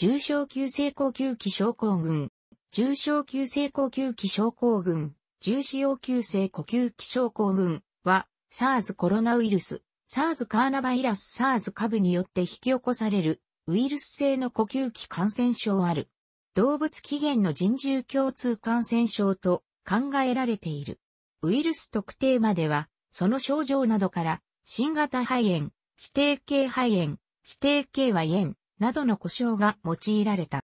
重症急性呼吸器症候群、重症急性呼吸器症候群、重視要急性呼吸器症候群は、SARS コロナウイルス、SARS カーナバイラス SARS 株によって引き起こされるウイルス性の呼吸器感染症ある。動物起源の人獣共通感染症と考えられている。ウイルス特定までは、その症状などから、新型肺炎、規定系肺炎、規定系は炎、などの呼称が用いられた。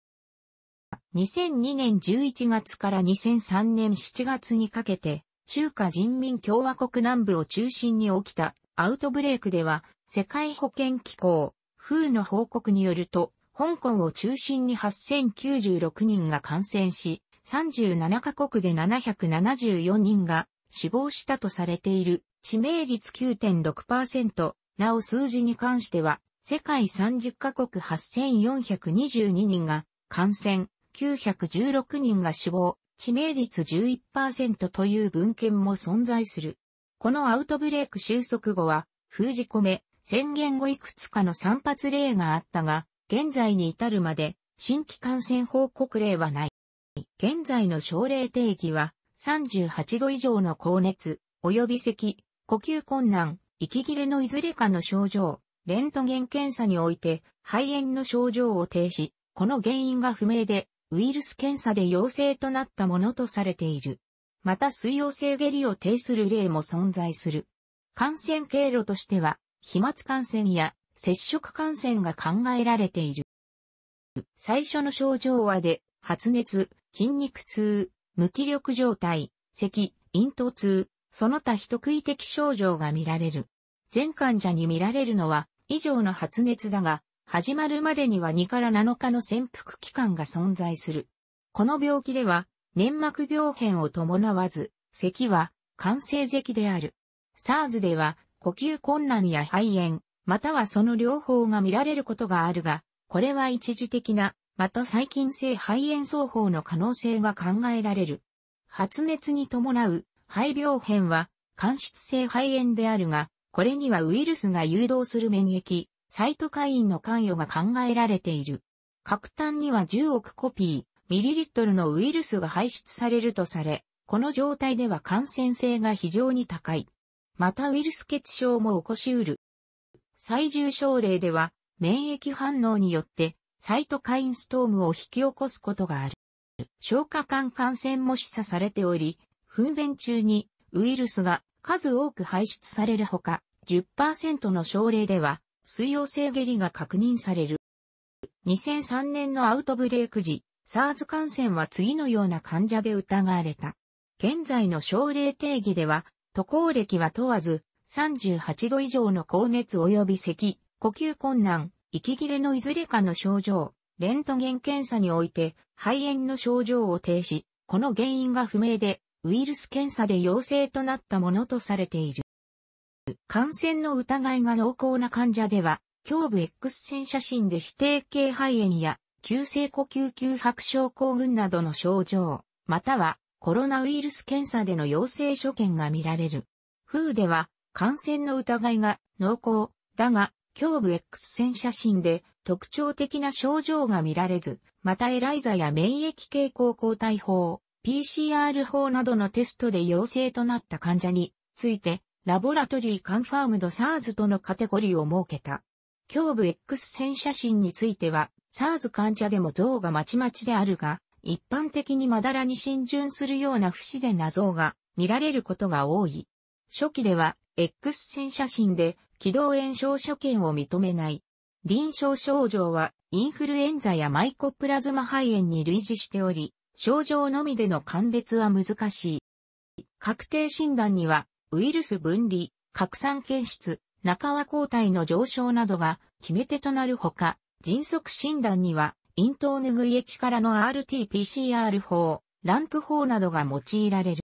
2002年11月から2003年7月にかけて、中華人民共和国南部を中心に起きたアウトブレイクでは、世界保健機構、風の報告によると、香港を中心に8096人が感染し、37カ国で774人が死亡したとされている、致命率9.6%、なお数字に関しては、世界30カ国8422人が感染、916人が死亡、致命率11%という文献も存在する。このアウトブレイク収束後は、封じ込め、宣言後いくつかの散発例があったが、現在に至るまで、新規感染報告例はない。現在の症例定義は、38度以上の高熱、及び咳、呼吸困難、息切れのいずれかの症状、レントゲン検査において肺炎の症状を停止、この原因が不明で、ウイルス検査で陽性となったものとされている。また水溶性下痢を呈する例も存在する。感染経路としては、飛沫感染や接触感染が考えられている。最初の症状はで、発熱、筋肉痛、無気力状態、咳、咽頭痛、その他人食い的症状が見られる。全患者に見られるのは、以上の発熱だが、始まるまでには2から7日の潜伏期間が存在する。この病気では、粘膜病変を伴わず、咳は、感性咳である。SARS では、呼吸困難や肺炎、またはその両方が見られることがあるが、これは一時的な、また細菌性肺炎双方の可能性が考えられる。発熱に伴う肺病変は、間質性肺炎であるが、これにはウイルスが誘導する免疫、サイトカインの関与が考えられている。核炭には10億コピー、ミリリットルのウイルスが排出されるとされ、この状態では感染性が非常に高い。またウイルス血症も起こしうる。最重症例では、免疫反応によって、サイトカインストームを引き起こすことがある。消化管感染も示唆されており、糞便中にウイルスが数多く排出されるほか、10%の症例では、水溶性下痢が確認される。2003年のアウトブレイク時、SARS 感染は次のような患者で疑われた。現在の症例定義では、渡航歴は問わず、38度以上の高熱及び咳、呼吸困難、息切れのいずれかの症状、レントゲン検査において肺炎の症状を停止、この原因が不明で、ウイルス検査で陽性となったものとされている。感染の疑いが濃厚な患者では、胸部 X 線写真で否定系肺炎や、急性呼吸急白症候群などの症状、またはコロナウイルス検査での陽性所見が見られる。風では感染の疑いが濃厚だが、胸部 X 線写真で特徴的な症状が見られず、またエライザや免疫傾向抗体法、PCR 法などのテストで陽性となった患者について、ラボラトリーカンファームド SARS とのカテゴリーを設けた。胸部 X 線写真については、SARS 患者でも像がまちまちであるが、一般的にまだらに浸潤するような不自然な像が見られることが多い。初期では、X 線写真で気道炎症所見を認めない。臨床症状は、インフルエンザやマイコプラズマ肺炎に類似しており、症状のみでの鑑別は難しい。確定診断にはウイルス分離、拡散検出、中和抗体の上昇などが決め手となるほか、迅速診断には、咽頭拭い液からの RT-PCR 法、ランプ法などが用いられる。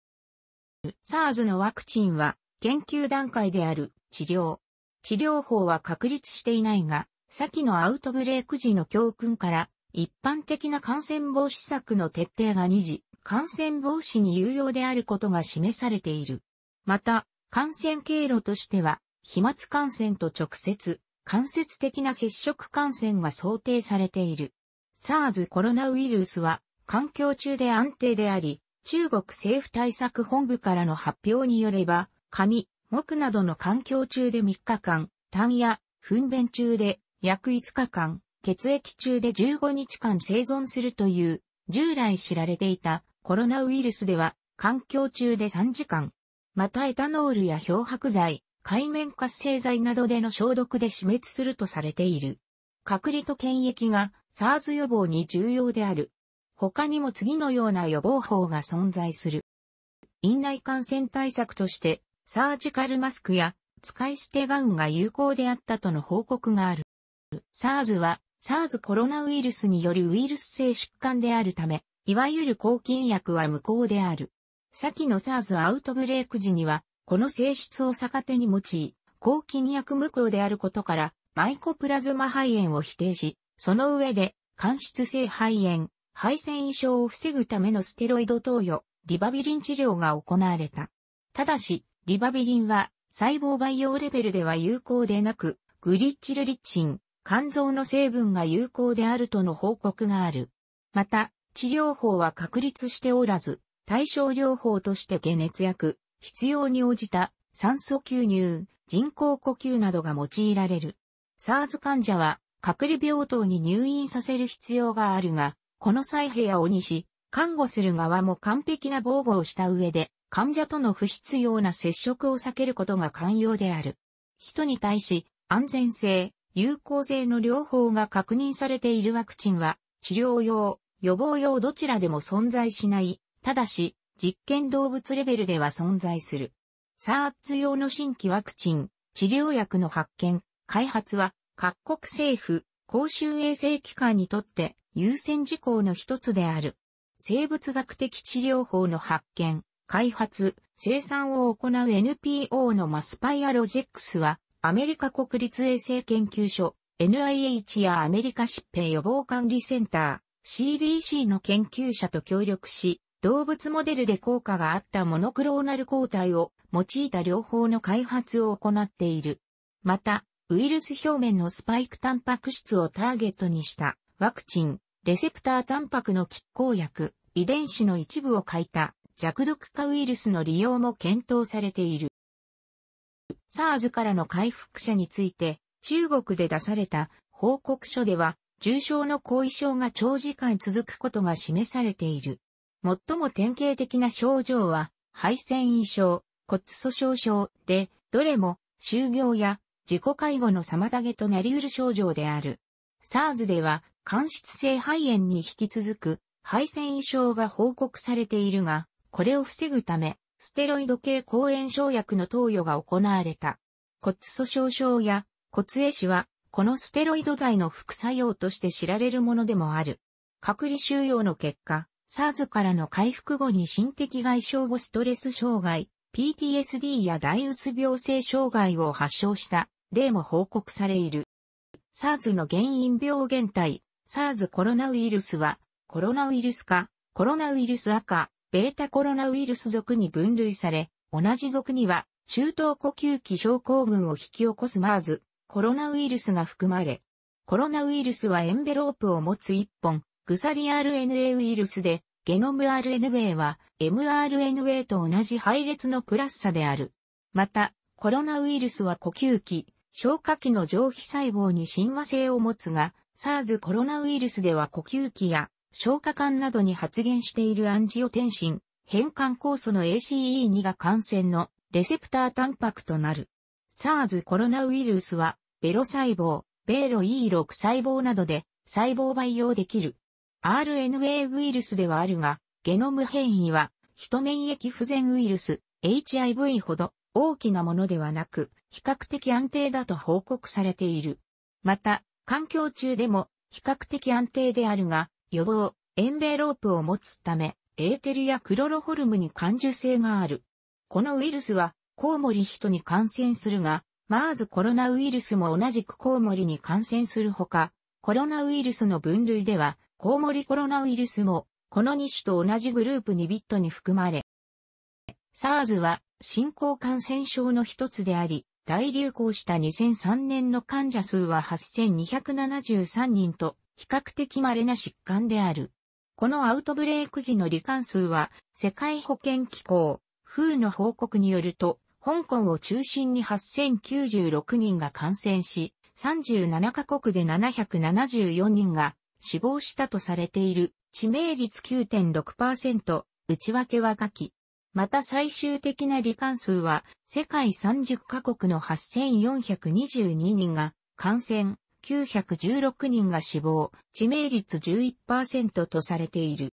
SARS のワクチンは、研究段階である治療。治療法は確立していないが、先のアウトブレイク時の教訓から、一般的な感染防止策の徹底が二次、感染防止に有用であることが示されている。また、感染経路としては、飛沫感染と直接、間接的な接触感染が想定されている。SARS コロナウイルスは、環境中で安定であり、中国政府対策本部からの発表によれば、紙、木などの環境中で3日間、痰や糞便中で約5日間、血液中で15日間生存するという、従来知られていたコロナウイルスでは、環境中で3時間、またエタノールや漂白剤、海面活性剤などでの消毒で死滅するとされている。隔離と検疫が SARS 予防に重要である。他にも次のような予防法が存在する。院内感染対策として、サージカルマスクや使い捨てガウンが有効であったとの報告がある。SARS は SARS コロナウイルスによるウイルス性疾患であるため、いわゆる抗菌薬は無効である。先の SARS アウトブレイク時には、この性質を逆手に用い、抗菌薬無効であることから、マイコプラズマ肺炎を否定し、その上で、間質性肺炎、肺腺異症を防ぐためのステロイド投与、リバビリン治療が行われた。ただし、リバビリンは細胞培養レベルでは有効でなく、グリッチルリッチン、肝臓の成分が有効であるとの報告がある。また、治療法は確立しておらず、対症療法として解熱薬、必要に応じた酸素吸入、人工呼吸などが用いられる。SARS 患者は隔離病棟に入院させる必要があるが、この際部屋をにし、看護する側も完璧な防護をした上で、患者との不必要な接触を避けることが肝要である。人に対し、安全性、有効性の両方が確認されているワクチンは、治療用、予防用どちらでも存在しないただし、実験動物レベルでは存在する。SARS 用の新規ワクチン、治療薬の発見、開発は各国政府、公衆衛生機関にとって優先事項の一つである。生物学的治療法の発見、開発、生産を行う NPO のマスパイアロジェックスは、アメリカ国立衛生研究所、NIH やアメリカ疾病予防管理センター、CDC の研究者と協力し、動物モデルで効果があったモノクローナル抗体を用いた両方の開発を行っている。また、ウイルス表面のスパイクタンパク質をターゲットにしたワクチン、レセプタータンパクの拮抗薬、遺伝子の一部を書いた弱毒化ウイルスの利用も検討されている。SARS からの回復者について、中国で出された報告書では、重症の後遺症が長時間続くことが示されている。最も典型的な症状は、肺繊異症、骨粗鬆症で、どれも、就業や自己介護の妨げとなりうる症状である。SARS では、間質性肺炎に引き続く、肺繊異症が報告されているが、これを防ぐため、ステロイド系抗炎症薬の投与が行われた。骨粗鬆症や骨壊死は、このステロイド剤の副作用として知られるものでもある。隔離収容の結果、SARS からの回復後に心的外傷後ストレス障害、PTSD や大うつ病性障害を発症した例も報告されいる。SARS の原因病原体、SARS コロナウイルスは、コロナウイルス化、コロナウイルス赤、ベータコロナウイルス属に分類され、同じ属には、中等呼吸器症候群を引き起こす m ー r s コロナウイルスが含まれ、コロナウイルスはエンベロープを持つ一本、グサリ RNA ウイルスで、ゲノム RNA は mRNA と同じ配列のプラス差である。また、コロナウイルスは呼吸器、消化器の上皮細胞に親和性を持つが、SARS コロナウイルスでは呼吸器や消化管などに発現しているアンジオテンシン、変換酵素の ACE2 が感染のレセプタータンパクとなる。SARS コロナウイルスは、ベロ細胞、ベーロ E6 細胞などで細胞培養できる RNA ウイルスではあるが、ゲノム変異は、人免疫不全ウイルス、HIV ほど大きなものではなく、比較的安定だと報告されている。また、環境中でも比較的安定であるが、予防、エンベロープを持つため、エーテルやクロロホルムに感受性がある。このウイルスは、コウモリ人に感染するが、マーズコロナウイルスも同じくコウモリに感染するほか、コロナウイルスの分類では、コウモリコロナウイルスも、この2種と同じグループにビットに含まれ、SARS は新興感染症の一つであり、大流行した2003年の患者数は8273人と、比較的稀な疾患である。このアウトブレイク時の罹患数は、世界保健機構、風の報告によると、香港を中心に8096人が感染し、37カ国で774人が死亡したとされている、致命率9.6%、内訳は下記。また最終的な罹患数は、世界30カ国の8422人が感染、916人が死亡、致命率11%とされている。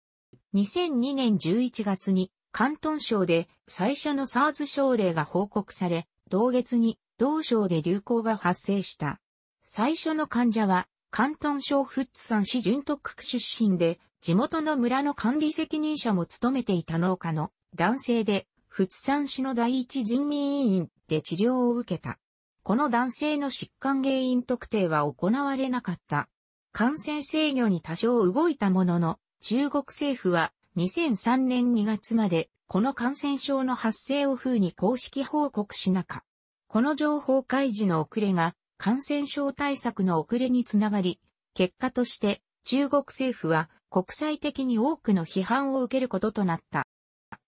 2002年11月に、関東省で最初の SARS 症例が報告され、同月に同省で流行が発生した。最初の患者は関東省富津山市潤徳区出身で、地元の村の管理責任者も務めていた農家の男性で、富津山市の第一人民委員で治療を受けた。この男性の疾患原因特定は行われなかった。感染制御に多少動いたものの、中国政府は2003年2月までこの感染症の発生を風に公式報告しなか。この情報開示の遅れが感染症対策の遅れにつながり、結果として中国政府は国際的に多くの批判を受けることとなった。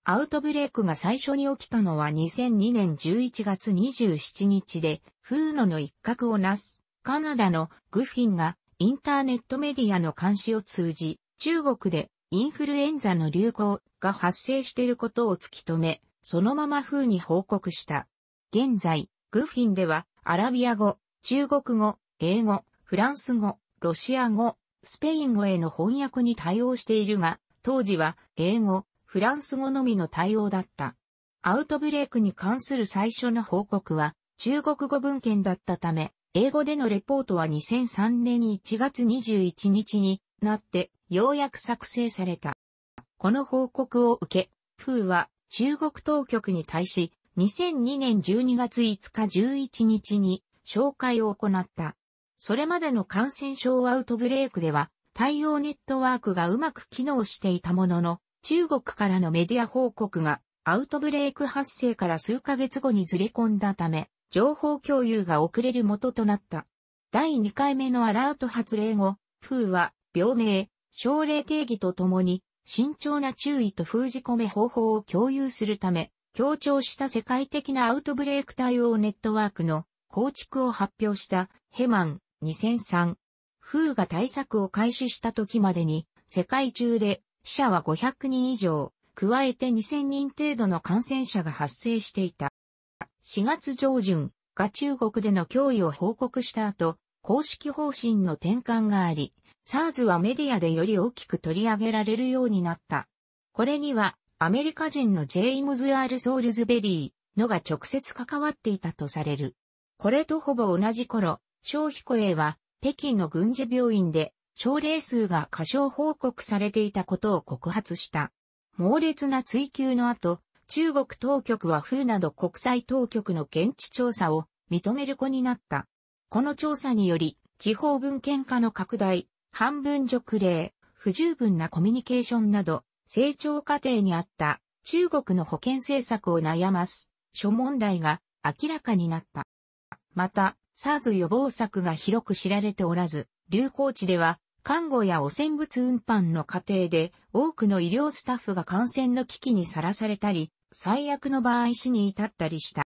アウトブレイクが最初に起きたのは2002年11月27日で、風野の一角をなす、カナダのグフィンがインターネットメディアの監視を通じ、中国でインフルエンザの流行が発生していることを突き止め、そのまま風に報告した。現在、グフィンではアラビア語、中国語、英語、フランス語、ロシア語、スペイン語への翻訳に対応しているが、当時は英語、フランス語のみの対応だった。アウトブレイクに関する最初の報告は中国語文献だったため、英語でのレポートは2003年1月21日になってようやく作成された。この報告を受け、風は中国当局に対し、2002年12月5日11日に紹介を行った。それまでの感染症アウトブレイクでは、対応ネットワークがうまく機能していたものの、中国からのメディア報告がアウトブレイク発生から数ヶ月後にずれ込んだため、情報共有が遅れる元となった。第2回目のアラート発令後、風は病名、症例定義とともに、慎重な注意と封じ込め方法を共有するため、強調した世界的なアウトブレイク対応ネットワークの構築を発表したヘマン2003。風が対策を開始した時までに、世界中で死者は500人以上、加えて2000人程度の感染者が発生していた。4月上旬が中国での脅威を報告した後、公式方針の転換があり、SARS はメディアでより大きく取り上げられるようになった。これには、アメリカ人のジェイムズ・アール・ソールズベリーのが直接関わっていたとされる。これとほぼ同じ頃、小彦英は北京の軍事病院で症例数が過小報告されていたことを告発した。猛烈な追及の後、中国当局は風など国際当局の現地調査を認める子になった。この調査により、地方文献化の拡大、半分熟例、不十分なコミュニケーションなど、成長過程にあった中国の保健政策を悩ます諸問題が明らかになった。また、SARS 予防策が広く知られておらず、流行地では、看護や汚染物運搬の過程で、多くの医療スタッフが感染の危機にさらされたり、最悪の場合死に至ったりした。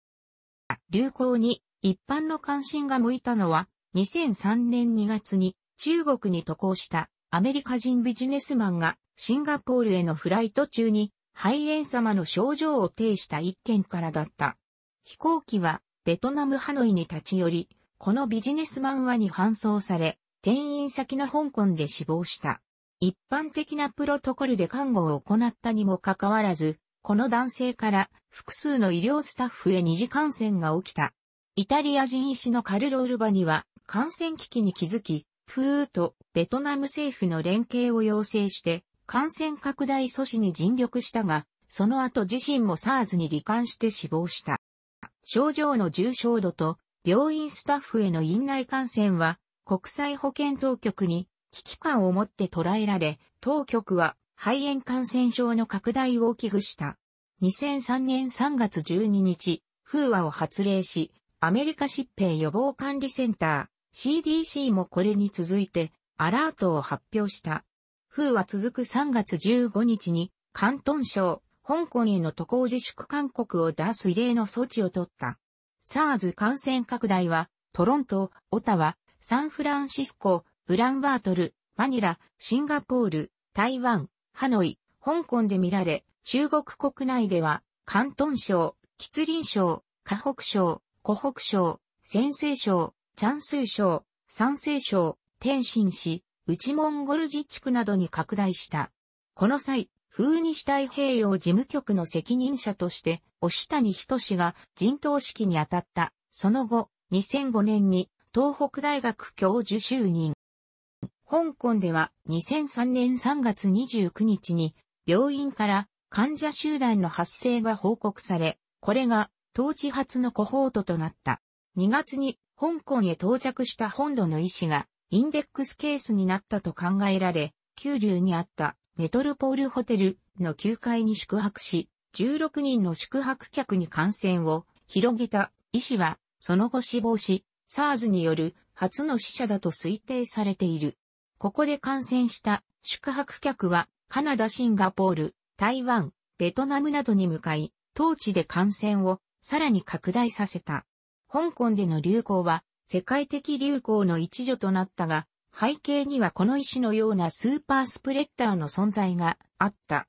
流行に一般の関心が向いたのは、2003年2月に中国に渡航したアメリカ人ビジネスマンがシンガポールへのフライト中に肺炎様の症状を呈した一件からだった。飛行機はベトナムハノイに立ち寄り、このビジネスマンはに搬送され、転院先の香港で死亡した。一般的なプロトコルで看護を行ったにもかかわらず、この男性から複数の医療スタッフへ二次感染が起きた。イタリア人医師のカルロ・ールバには感染危機に気づき、ふーとベトナム政府の連携を要請して感染拡大阻止に尽力したが、その後自身も SARS に罹患して死亡した。症状の重症度と病院スタッフへの院内感染は国際保健当局に危機感を持って捉えられ、当局は肺炎感染症の拡大を危惧した。2003年3月12日、風和を発令し、アメリカ疾病予防管理センター CDC もこれに続いてアラートを発表した。風は続く3月15日に、広東省香港への渡航自粛勧告を出す異例の措置を取った。SARS 感染拡大は、トロント、オタワ、サンフランシスコ、ウランバートル、マニラ、シンガポール、台湾、ハノイ、香港で見られ、中国国内では、広東省、吉林省、河北省、湖北省、泉西省、江西省、山西省、天津市、内モンゴル自治区などに拡大した。この際、風西太平洋事務局の責任者として、押谷仁が陣頭指揮に当たった。その後、2005年に東北大学教授就任。香港では2003年3月29日に病院から患者集団の発生が報告され、これが当地発のコホートとなった。2月に香港へ到着した本土の医師がインデックスケースになったと考えられ、九流にあったメトルポールホテルの9階に宿泊し、16人の宿泊客に感染を広げた医師は、その後死亡し、SARS による初の死者だと推定されている。ここで感染した宿泊客は、カナダ、シンガポール、台湾、ベトナムなどに向かい、当地で感染をさらに拡大させた。香港での流行は世界的流行の一助となったが、背景にはこの石のようなスーパースプレッダーの存在があった。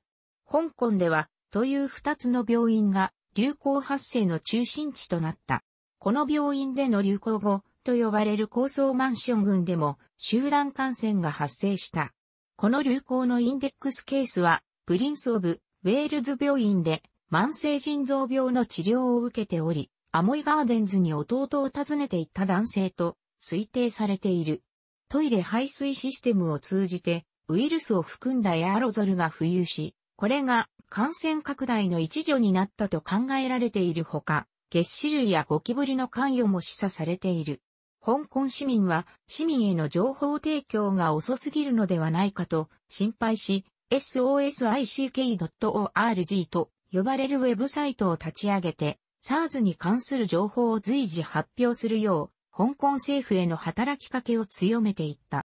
香港では、という二つの病院が流行発生の中心地となった。この病院での流行後と呼ばれる高層マンション群でも集団感染が発生した。この流行のインデックスケースは、プリンス・オブ・ウェールズ病院で慢性腎臓病の治療を受けており、アモイガーデンズに弟を訪ねていった男性と推定されている。トイレ排水システムを通じてウイルスを含んだエアロゾルが浮遊し、これが感染拡大の一助になったと考えられているほか、月死類やゴキブリの関与も示唆されている。香港市民は市民への情報提供が遅すぎるのではないかと心配し、sosick.org と呼ばれるウェブサイトを立ち上げて、SARS に関する情報を随時発表するよう香港政府への働きかけを強めていった。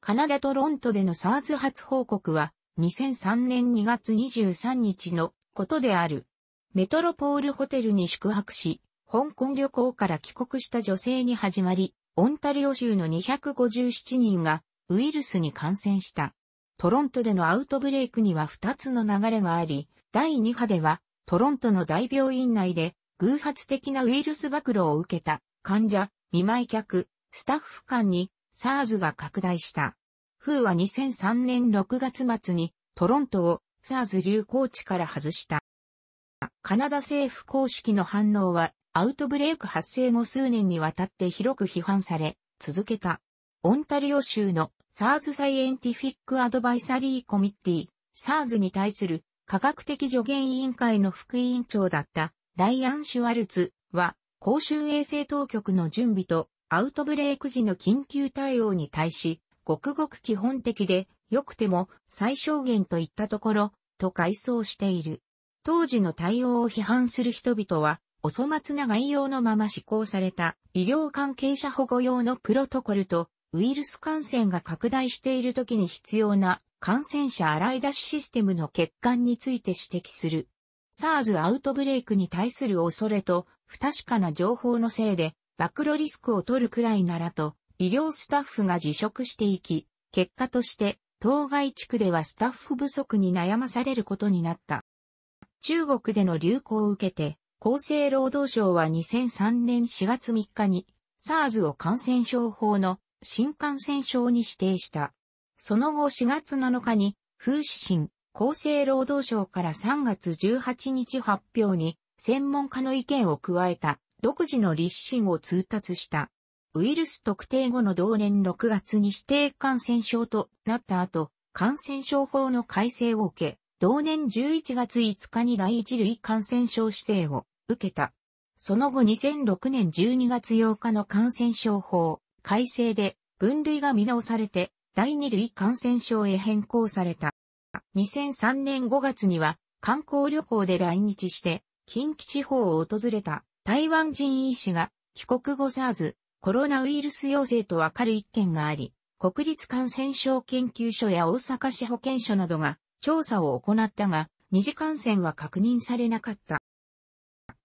カナダトロントでの SARS 初報告は2003年2月23日のことである。メトロポールホテルに宿泊し、香港旅行から帰国した女性に始まり、オンタリオ州の257人がウイルスに感染した。トロントでのアウトブレイクには2つの流れがあり、第2波ではトロントの大病院内で偶発的なウイルス暴露を受けた患者、見舞客、スタッフ間に SARS が拡大した。フーは2003年6月末にトロントを SARS 流行地から外した。カナダ政府公式の反応はアウトブレイク発生後数年にわたって広く批判され続けた。オンタリオ州の SARS サイエンティフィックアドバイサリーコミッティ、SARS に対する科学的助言委員会の副委員長だったライアン・シュワルツは公衆衛生当局の準備とアウトブレイク時の緊急対応に対し、ごくごく基本的で、良くても最小限といったところ、と回想している。当時の対応を批判する人々は、お粗末な概要のまま施行された医療関係者保護用のプロトコルと、ウイルス感染が拡大している時に必要な感染者洗い出しシステムの欠陥について指摘する。SARS アウトブレイクに対する恐れと不確かな情報のせいで、暴露リスクを取るくらいならと、医療スタッフが辞職していき、結果として、当該地区ではスタッフ不足に悩まされることになった。中国での流行を受けて、厚生労働省は2003年4月3日に、SARS を感染症法の新感染症に指定した。その後4月7日に、風刺新厚生労働省から3月18日発表に、専門家の意見を加えた独自の立身を通達した。ウイルス特定後の同年6月に指定感染症となった後、感染症法の改正を受け、同年11月5日に第一類感染症指定を受けた。その後2006年12月8日の感染症法改正で分類が見直されて第二類感染症へ変更された。2003年5月には観光旅行で来日して近畿地方を訪れた台湾人医師が帰国後 SARS コロナウイルス陽性とわかる一件があり、国立感染症研究所や大阪市保健所などが調査を行ったが、二次感染は確認されなかった。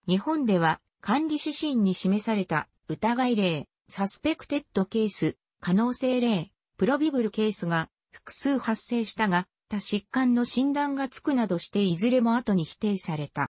日本では管理指針に示された疑い例、サスペクテッドケース、可能性例、プロビブルケースが複数発生したが、他疾患の診断がつくなどしていずれも後に否定された。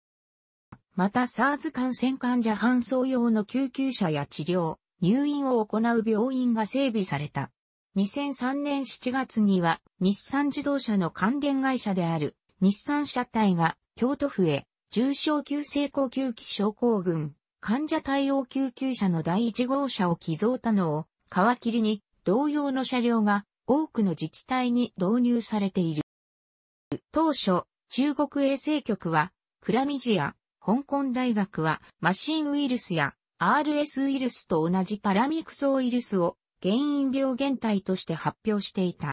また SARS 感染患者搬送用の救急車や治療、入院を行う病院が整備された。2003年7月には日産自動車の関連会社である日産車体が京都府へ重症急性呼吸器症候群患者対応救急車の第1号車を寄贈たのを皮切りに同様の車両が多くの自治体に導入されている。当初、中国衛生局はクラミジア、香港大学はマシンウイルスや RS ウイルスと同じパラミクソウイルスを原因病原体として発表していた。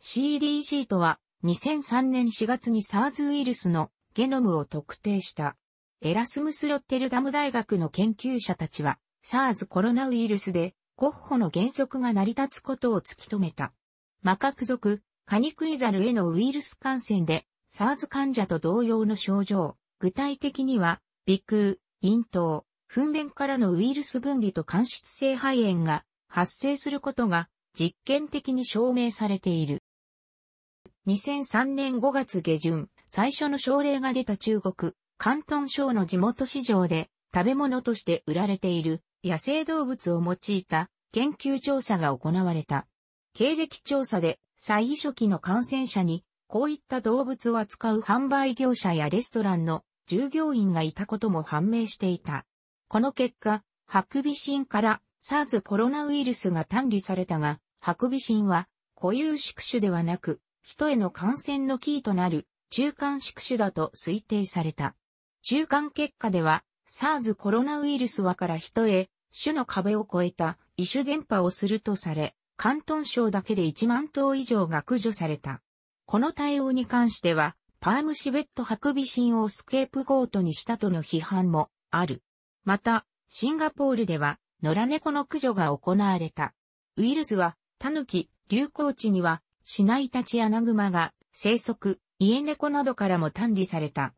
c d c とは2003年4月に SARS ウイルスのゲノムを特定した。エラスムス・ロッテルダム大学の研究者たちは SARS コロナウイルスでゴッホの原則が成り立つことを突き止めた。マカク族、カニクイザルへのウイルス感染で SARS 患者と同様の症状、具体的には、鼻腔、咽頭、糞便からのウイルス分離と間質性肺炎が発生することが実験的に証明されている。2003年5月下旬、最初の症例が出た中国、広東省の地元市場で食べ物として売られている野生動物を用いた研究調査が行われた。経歴調査で最初期の感染者にこういった動物を扱う販売業者やレストランの従業員がいたことも判明していた。この結果、ハクビシンから SARS コロナウイルスが単理されたが、ハクビシンは固有宿主ではなく、人への感染のキーとなる中間宿主だと推定された。中間結果では、SARS コロナウイルスはから人へ、種の壁を越えた異種伝播をするとされ、関東省だけで1万頭以上が駆除された。この対応に関しては、カームシベットハクビシンをスケープゴートにしたとの批判もある。また、シンガポールでは野良猫の駆除が行われた。ウイルスは、タヌキ、流行地には、シナイタチアナグマが生息、家猫などからも単理された。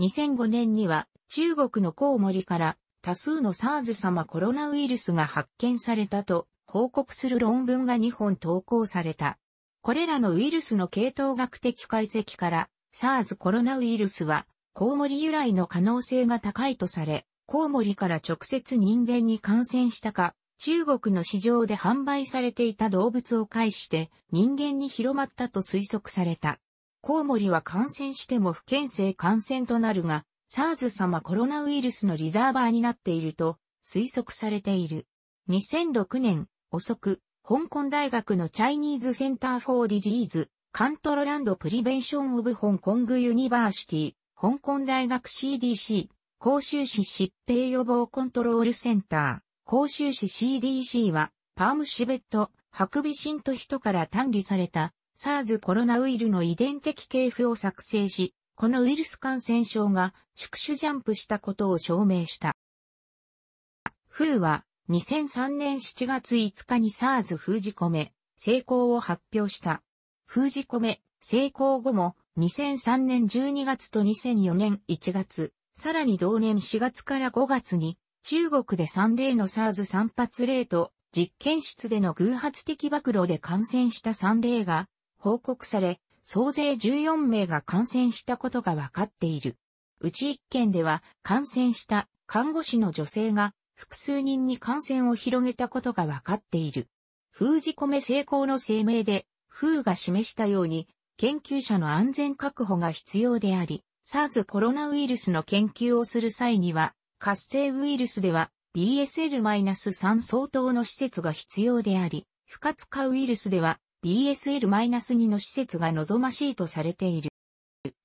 2005年には、中国のコウモリから多数の SARS 様コロナウイルスが発見されたと報告する論文が2本投稿された。これらのウイルスの系統学的解析から SARS コロナウイルスは、コウモリ由来の可能性が高いとされ、コウモリから直接人間に感染したか、中国の市場で販売されていた動物を介して人間に広まったと推測された。コウモリは感染しても不健性感染となるが、SARS 様コロナウイルスのリザーバーになっていると推測されている。2006年遅く、香港大学のチャイニーズセンターフォーディジーズカントロランドプリベンションオブ香港ユニバーシティ、香港大学 CDC、甲州市疾病予防コントロールセンター、甲州市 CDC は、パームシベット、ハクビシンと人から単理された、SARS コロナウイルの遺伝的系譜を作成し、このウイルス感染症が宿主ジャンプしたことを証明した。フーは2003年7月5日に SARS 封じ込め、成功を発表した。封じ込め、成功後も2003年12月と2004年1月、さらに同年4月から5月に中国で3例の SARS3 発例と実験室での偶発的暴露で感染した3例が報告され、総勢14名が感染したことが分かっている。うち1件では感染した看護師の女性が複数人に感染を広げたことが分かっている。封じ込め成功の声明で風が示したように、研究者の安全確保が必要であり、SARS コロナウイルスの研究をする際には、活性ウイルスでは BSL-3 相当の施設が必要であり、不活化ウイルスでは BSL-2 の施設が望ましいとされている。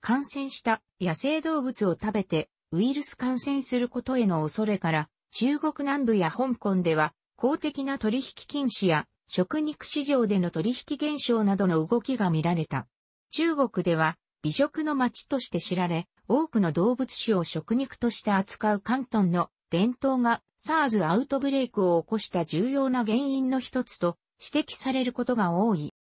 感染した野生動物を食べてウイルス感染することへの恐れから、中国南部や香港では公的な取引禁止や食肉市場での取引減少などの動きが見られた。中国では美食の街として知られ、多くの動物種を食肉として扱う関東の伝統が SARS アウトブレイクを起こした重要な原因の一つと指摘されることが多い。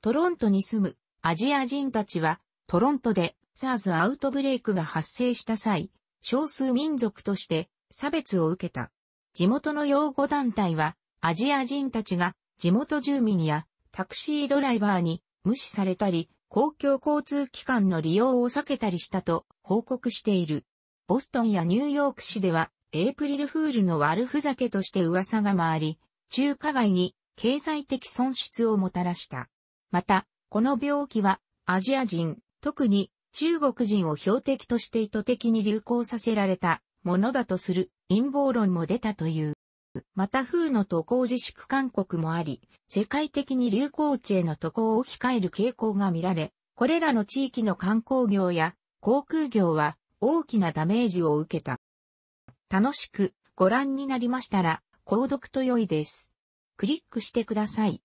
トロントに住むアジア人たちはトロントで SARS アウトブレイクが発生した際、少数民族として差別を受けた。地元の擁護団体はアジア人たちが地元住民やタクシードライバーに無視されたり、公共交通機関の利用を避けたりしたと報告している。ボストンやニューヨーク市では、エイプリルフールの悪ふざけとして噂が回り、中華街に経済的損失をもたらした。また、この病気はアジア人、特に中国人を標的として意図的に流行させられたものだとする陰謀論も出たという。また風の渡航自粛勧告もあり、世界的に流行地への渡航を控える傾向が見られ、これらの地域の観光業や航空業は大きなダメージを受けた。楽しくご覧になりましたら、購読と良いです。クリックしてください。